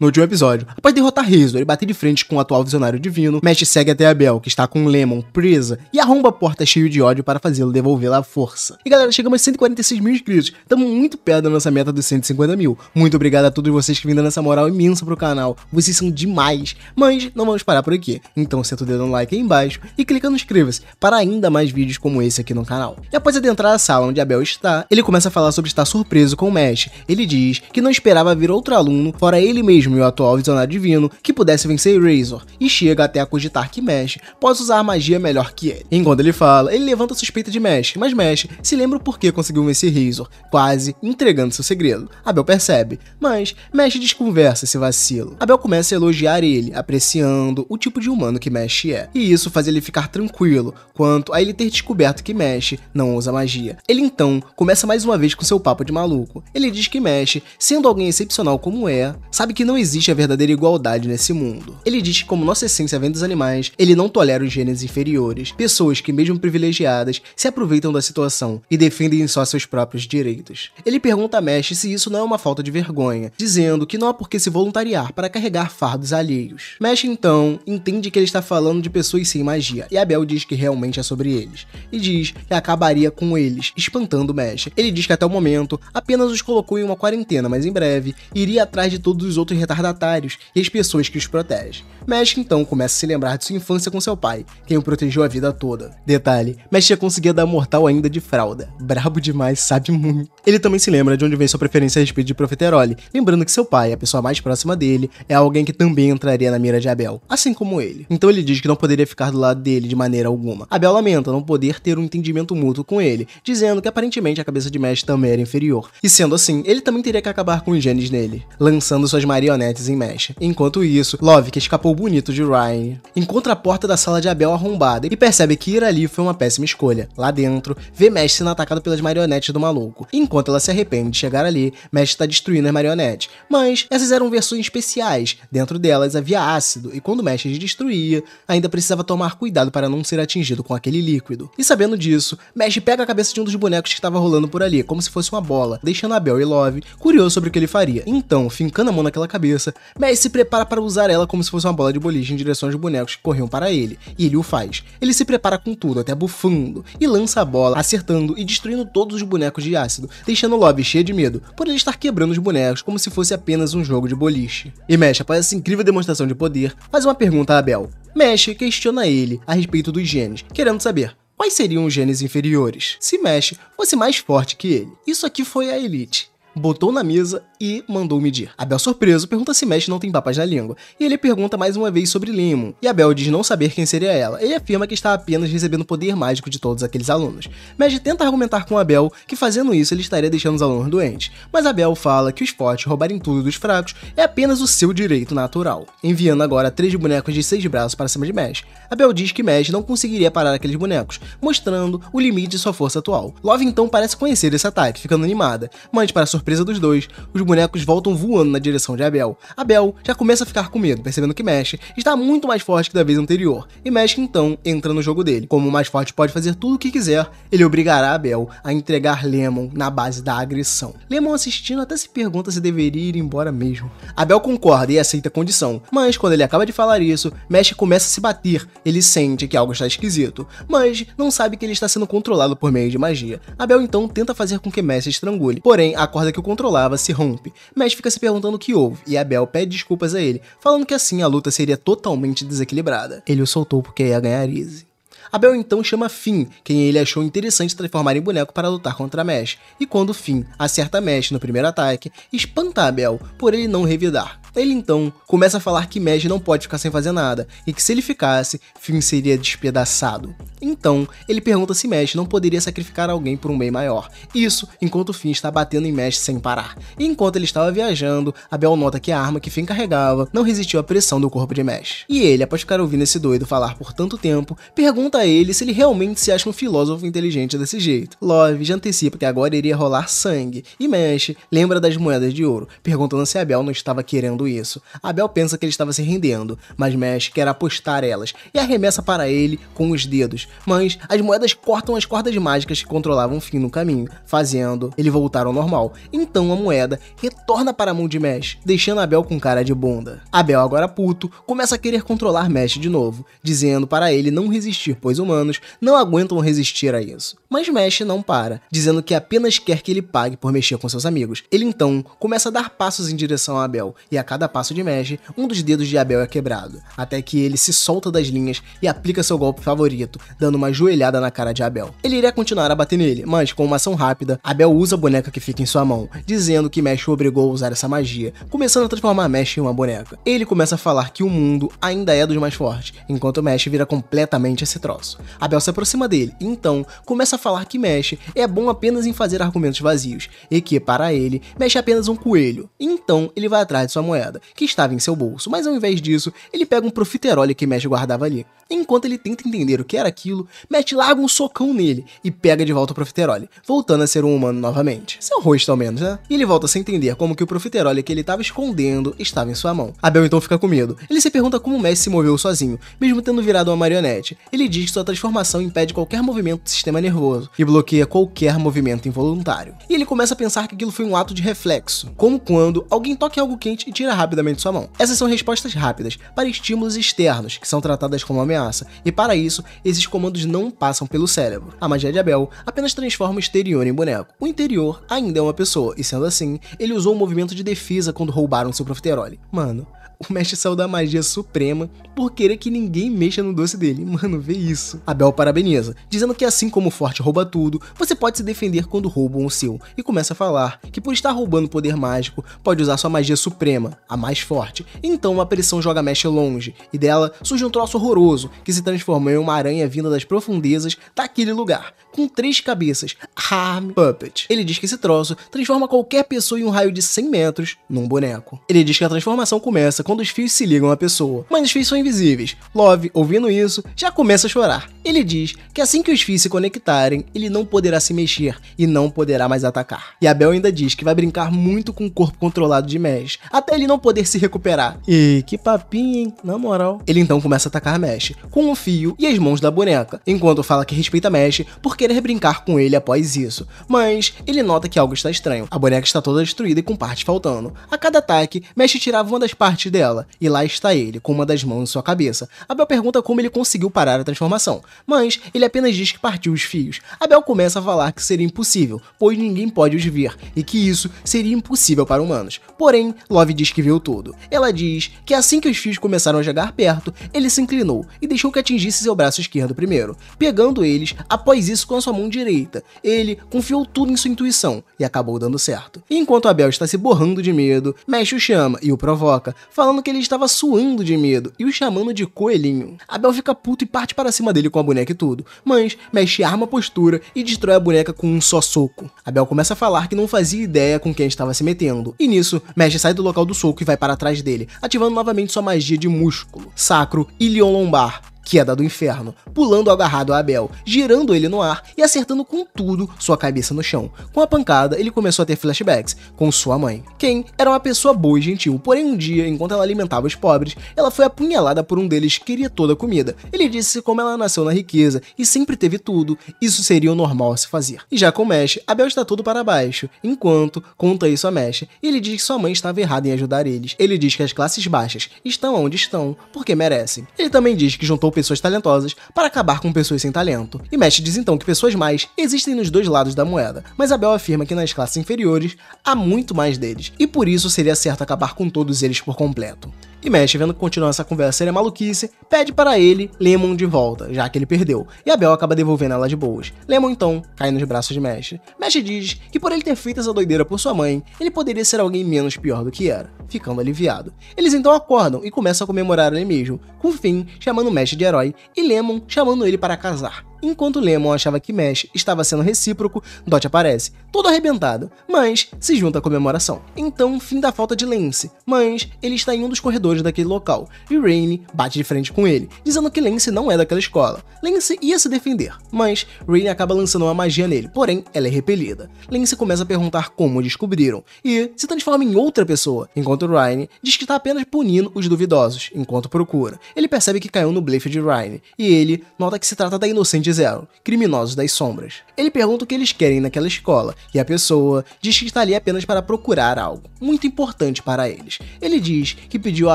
no último episódio. Após derrotar Rizzo, ele bate de frente com o atual visionário divino, Mesh segue até Abel, que está com Lemon presa, e arromba a porta cheio de ódio para fazê-lo devolver a força. E galera, chegamos a 146 mil inscritos, estamos muito perto da nossa meta dos 150 mil. Muito obrigado a todos vocês que vêm dando essa moral imensa pro canal, vocês são demais, mas não vamos parar por aqui. Então senta o dedo no like aí embaixo e clica no inscreva-se para ainda mais vídeos como esse aqui no canal. E após adentrar a sala onde Abel está, ele começa a falar sobre estar surpreso com o Mesh. Ele diz que não esperava vir outro aluno fora ele mesmo meu atual Visionário Divino, que pudesse vencer Razor, e chega até a cogitar que Mesh possa usar magia melhor que ele. Enquanto ele fala, ele levanta a suspeita de Mesh, mas Mesh se lembra por que conseguiu vencer Razor, quase entregando seu segredo. Abel percebe, mas Mesh desconversa esse vacilo. Abel começa a elogiar ele, apreciando o tipo de humano que Mesh é, e isso faz ele ficar tranquilo quanto a ele ter descoberto que Mesh não usa magia. Ele então começa mais uma vez com seu papo de maluco. Ele diz que Mesh, sendo alguém excepcional como é, sabe que não existe a verdadeira igualdade nesse mundo. Ele diz que, como nossa essência vem dos animais, ele não tolera os gêneros inferiores, pessoas que, mesmo privilegiadas, se aproveitam da situação e defendem só seus próprios direitos. Ele pergunta a Mesh se isso não é uma falta de vergonha, dizendo que não há por que se voluntariar para carregar fardos alheios. Mesh, então, entende que ele está falando de pessoas sem magia, e Abel diz que realmente é sobre eles, e diz que acabaria com eles, espantando Mesh. Ele diz que até o momento apenas os colocou em uma quarentena, mas em breve iria atrás de todos os outros retardatários e as pessoas que os protegem. Mesh então começa a se lembrar de sua infância com seu pai, quem o protegeu a vida toda. Detalhe, Mesh já conseguia dar mortal ainda de fralda. Brabo demais, sabe muito. Ele também se lembra de onde vem sua preferência a respeito de profiterole, lembrando que seu pai, a pessoa mais próxima dele, é alguém que também entraria na mira de Abel, assim como ele. Então ele diz que não poderia ficar do lado dele de maneira alguma. Abel lamenta não poder ter um entendimento mútuo com ele, dizendo que aparentemente a cabeça de Mesh também era inferior. E sendo assim, ele também teria que acabar com os genes nele, lançando suas marionetes em Mesh. Enquanto isso, Love, que escapou bonito de Ryan, encontra a porta da sala de Abel arrombada e percebe que ir ali foi uma péssima escolha. Lá dentro, vê Mesh sendo atacado pelas marionetes do maluco enquanto ela se arrepende de chegar ali, Mesh está destruindo as marionetes. Mas essas eram versões especiais, dentro delas havia ácido, e quando Mesh as destruía, ainda precisava tomar cuidado para não ser atingido com aquele líquido. E sabendo disso, Mesh pega a cabeça de um dos bonecos que estava rolando por ali, como se fosse uma bola, deixando Abel e Love curiosos sobre o que ele faria. Então, fincando a mão naquela cabeça, Mesh se prepara para usar ela como se fosse uma bola de boliche em direção aos bonecos que corriam para ele, e ele o faz. Ele se prepara com tudo, até bufando, e lança a bola, acertando e destruindo todos os bonecos de ácido, deixando Love cheio de medo por ele estar quebrando os bonecos como se fosse apenas um jogo de boliche. E Mesh, após essa incrível demonstração de poder, faz uma pergunta a Abel. Mesh questiona ele a respeito dos genes, querendo saber quais seriam os genes inferiores se Mesh fosse mais forte que ele. Isso aqui foi a Elite. Botou na mesa e mandou medir. Abel, surpreso, pergunta se Mesh não tem papas na língua, e ele pergunta mais uma vez sobre limo. e Abel diz não saber quem seria ela, e afirma que está apenas recebendo o poder mágico de todos aqueles alunos. Mesh tenta argumentar com Abel que fazendo isso ele estaria deixando os alunos doentes, mas Abel fala que os fortes roubarem tudo dos fracos é apenas o seu direito natural, enviando agora três bonecos de seis braços para cima de Mesh. Abel diz que Mesh não conseguiria parar aqueles bonecos, mostrando o limite de sua força atual. Love então parece conhecer esse ataque, ficando animada, mas para surpresa dos dois, os bonecos voltam voando na direção de Abel. Abel já começa a ficar com medo, percebendo que Mesh está muito mais forte que da vez anterior, e Mesh então entra no jogo dele. Como o mais forte pode fazer tudo o que quiser, ele obrigará Abel a entregar Lemon na base da agressão. Lemon assistindo até se pergunta se deveria ir embora mesmo. Abel concorda e aceita a condição, mas quando ele acaba de falar isso, Mesh começa a se bater. Ele sente que algo está esquisito, mas não sabe que ele está sendo controlado por meio de magia. Abel então tenta fazer com que Mesh estrangule, porém a corda que o controlava se rompe. Mesh fica se perguntando o que houve e Abel pede desculpas a ele, falando que assim a luta seria totalmente desequilibrada. Ele o soltou porque ia ganhar Izzy. Abel então chama Finn, quem ele achou interessante transformar em boneco para lutar contra Mesh, e quando Finn acerta Mesh no primeiro ataque, espanta Abel por ele não revidar. Ele então começa a falar que Madge não pode ficar sem fazer nada e que se ele ficasse, Finn seria despedaçado. Então, ele pergunta se Madge não poderia sacrificar alguém por um bem maior. Isso enquanto Finn está batendo em Madge sem parar. E enquanto ele estava viajando, a Bel nota que a arma que Finn carregava não resistiu à pressão do corpo de Madge. E ele, após ficar ouvindo esse doido falar por tanto tempo, pergunta a ele se ele realmente se acha um filósofo inteligente desse jeito. Love já antecipa que agora iria rolar sangue e Madge lembra das moedas de ouro, perguntando se a Bel não estava querendo isso. Abel pensa que ele estava se rendendo, mas Mesh quer apostar elas e arremessa para ele com os dedos. Mas as moedas cortam as cordas mágicas que controlavam o fim no caminho, fazendo ele voltar ao normal. Então a moeda retorna para a mão de Mesh, deixando Abel com cara de bunda. Abel, agora puto, começa a querer controlar Mesh de novo, dizendo para ele não resistir, pois humanos não aguentam resistir a isso. Mas Mesh não para, dizendo que apenas quer que ele pague por mexer com seus amigos. Ele então começa a dar passos em direção a Abel e a cada passo de Mesh, um dos dedos de Abel é quebrado, até que ele se solta das linhas e aplica seu golpe favorito, dando uma joelhada na cara de Abel. Ele iria continuar a bater nele, mas com uma ação rápida, Abel usa a boneca que fica em sua mão, dizendo que Mesh o obrigou a usar essa magia, começando a transformar Mesh em uma boneca. Ele começa a falar que o mundo ainda é dos mais fortes, enquanto Mesh vira completamente esse troço. Abel se aproxima dele e então começa a falar que Mesh é bom apenas em fazer argumentos vazios, e que, para ele, Mesh é apenas um coelho. Então ele vai atrás de sua moeda moeda, que estava em seu bolso, mas ao invés disso, ele pega um profiterole que Mesh guardava ali. Enquanto ele tenta entender o que era aquilo, Matt larga um socão nele e pega de volta o profiterole, voltando a ser um humano novamente. Seu rosto, ao menos, né? E ele volta sem entender como que o profiterole que ele estava escondendo estava em sua mão. Abel então fica com medo. Ele se pergunta como Mesh se moveu sozinho, mesmo tendo virado uma marionete. Ele diz que sua transformação impede qualquer movimento do sistema nervoso e bloqueia qualquer movimento involuntário. E ele começa a pensar que aquilo foi um ato de reflexo, como quando alguém toca algo quente e tira tira rapidamente sua mão. Essas são respostas rápidas para estímulos externos, que são tratadas como ameaça, e para isso, esses comandos não passam pelo cérebro. A magia de Abel apenas transforma o exterior em boneco. O interior ainda é uma pessoa, e sendo assim, ele usou o um movimento de defesa quando roubaram seu profiterole. Mano, o mestre saiu da magia suprema por querer que ninguém mexa no doce dele. Mano, vê isso. Abel parabeniza, dizendo que assim como o forte rouba tudo, você pode se defender quando roubam o seu, e começa a falar que por estar roubando poder mágico, pode usar sua magia suprema, a mais forte. Então uma pressão joga Mestre longe, e dela surge um troço horroroso que se transformou em uma aranha vinda das profundezas daquele lugar, com três cabeças, Harm Puppet. Ele diz que esse troço transforma qualquer pessoa em um raio de 100 metros num boneco. Ele diz que a transformação começa com quando os fios se ligam à pessoa, mas os fios são invisíveis. Love, ouvindo isso, já começa a chorar. Ele diz que assim que os fios se conectarem, ele não poderá se mexer e não poderá mais atacar. E Abel ainda diz que vai brincar muito com o corpo controlado de Mesh, até ele não poder se recuperar. E que papinho, hein? Na moral. Ele então começa a atacar Mesh, com o fio e as mãos da boneca, enquanto fala que respeita Mesh por querer brincar com ele após isso. Mas ele nota que algo está estranho. A boneca está toda destruída e com partes faltando. A cada ataque, Mesh tirava uma das partes dela dela, e lá está ele, com uma das mãos em sua cabeça. Abel pergunta como ele conseguiu parar a transformação, mas ele apenas diz que partiu os fios. Abel começa a falar que seria impossível, pois ninguém pode os ver, e que isso seria impossível para humanos. Porém, Love diz que viu tudo. Ela diz que assim que os fios começaram a chegar perto, ele se inclinou e deixou que atingisse seu braço esquerdo primeiro, pegando eles após isso com a sua mão direita. Ele confiou tudo em sua intuição e acabou dando certo. Enquanto Abel está se borrando de medo, Mesh o chama e o provoca, falando falando que ele estava suando de medo e o chamando de coelhinho. Abel fica puto e parte para cima dele com a boneca e tudo, mas mexe arma postura e destrói a boneca com um só soco. Abel começa a falar que não fazia ideia com quem estava se metendo, e nisso, Mesh sai do local do soco e vai para trás dele, ativando novamente sua magia de músculo, sacro e lombar, que é da do inferno, pulando agarrado a Abel, girando ele no ar e acertando com tudo sua cabeça no chão. Com a pancada, ele começou a ter flashbacks com sua mãe. Ken era uma pessoa boa e gentil, porém um dia, enquanto ela alimentava os pobres, ela foi apunhalada por um deles que queria toda a comida. Ele disse como ela nasceu na riqueza e sempre teve tudo, isso seria o normal a se fazer. E já com Mesh, Abel está todo para baixo, enquanto conta isso a Mesh, ele diz que sua mãe estava errada em ajudar eles. Ele diz que as classes baixas estão onde estão, porque merecem. Ele também diz que juntou pessoas talentosas para acabar com pessoas sem talento. E Mesh diz então que pessoas mais existem nos dois lados da moeda, mas Abel afirma que nas classes inferiores há muito mais deles, e por isso seria certo acabar com todos eles por completo. E Mesh vendo que continua essa conversa seria é maluquice, pede para ele Lemon de volta, já que ele perdeu, e Abel acaba devolvendo ela de boas. Lemon então cai nos braços de Mesh Mesh diz que por ele ter feito essa doideira por sua mãe, ele poderia ser alguém menos pior do que era, ficando aliviado. Eles então acordam e começam a comemorar ele mesmo, com Finn chamando Mesh de herói e Lemon chamando ele para casar. Enquanto Lemon achava que Mesh estava sendo recíproco, Dot aparece, todo arrebentado, mas se junta à comemoração. Então, fim da falta de Lance, mas ele está em um dos corredores daquele local, e Rainy bate de frente com ele, dizendo que Lance não é daquela escola. Lance ia se defender, mas Rainy acaba lançando uma magia nele, porém ela é repelida. Lance começa a perguntar como descobriram, e se transforma em outra pessoa, enquanto Rainy diz que está apenas punindo os duvidosos, enquanto procura. Ele percebe que caiu no blefe de Rainy, e ele nota que se trata da inocente disseram, criminosos das sombras. Ele pergunta o que eles querem naquela escola, e a pessoa diz que está ali apenas para procurar algo, muito importante para eles. Ele diz que pediu a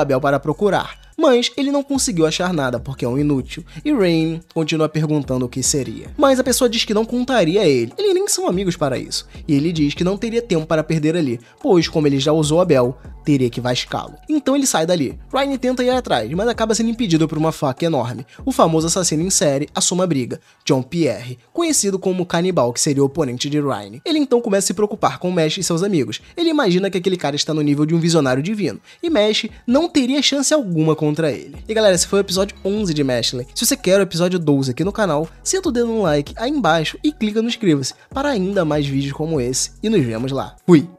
Abel para procurar, mas ele não conseguiu achar nada porque é um inútil, e Rain continua perguntando o que seria. Mas a pessoa diz que não contaria a ele, eles nem são amigos para isso, e ele diz que não teria tempo para perder ali, pois como ele já usou a Bel, teria que vascá-lo. Então ele sai dali. Ryan tenta ir atrás, mas acaba sendo impedido por uma faca enorme. O famoso assassino em série assume a briga, John Pierre, conhecido como o canibal que seria o oponente de Ryan. Ele então começa a se preocupar com Mesh e seus amigos. Ele imagina que aquele cara está no nível de um visionário divino, e Mesh não teria chance alguma com contra ele. E galera, esse foi o episódio 11 de Mashley. Se você quer o episódio 12 aqui no canal, senta o dedo no like aí embaixo e clica no inscreva-se para ainda mais vídeos como esse e nos vemos lá. Fui!